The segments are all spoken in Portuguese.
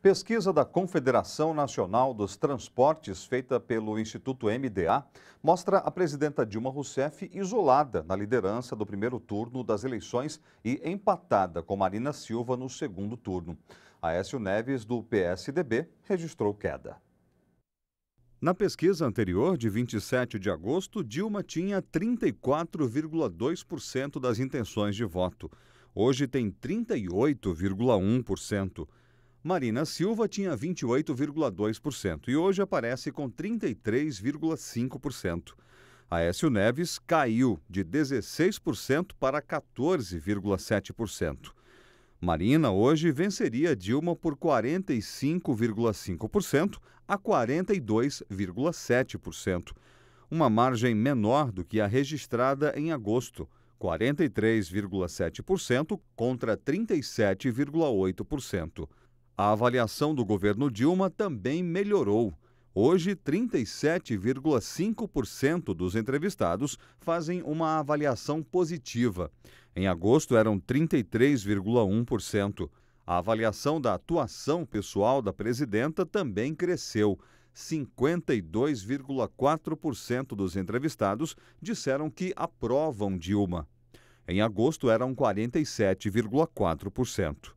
Pesquisa da Confederação Nacional dos Transportes, feita pelo Instituto MDA, mostra a presidenta Dilma Rousseff isolada na liderança do primeiro turno das eleições e empatada com Marina Silva no segundo turno. Aécio Neves, do PSDB, registrou queda. Na pesquisa anterior, de 27 de agosto, Dilma tinha 34,2% das intenções de voto. Hoje tem 38,1%. Marina Silva tinha 28,2% e hoje aparece com 33,5%. Aécio Neves caiu de 16% para 14,7%. Marina hoje venceria Dilma por 45,5% a 42,7%, uma margem menor do que a registrada em agosto, 43,7% contra 37,8%. A avaliação do governo Dilma também melhorou. Hoje, 37,5% dos entrevistados fazem uma avaliação positiva. Em agosto, eram 33,1%. A avaliação da atuação pessoal da presidenta também cresceu. 52,4% dos entrevistados disseram que aprovam Dilma. Em agosto, eram 47,4%.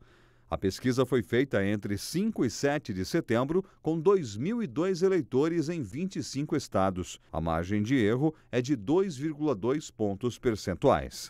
A pesquisa foi feita entre 5 e 7 de setembro, com 2.002 eleitores em 25 estados. A margem de erro é de 2,2 pontos percentuais.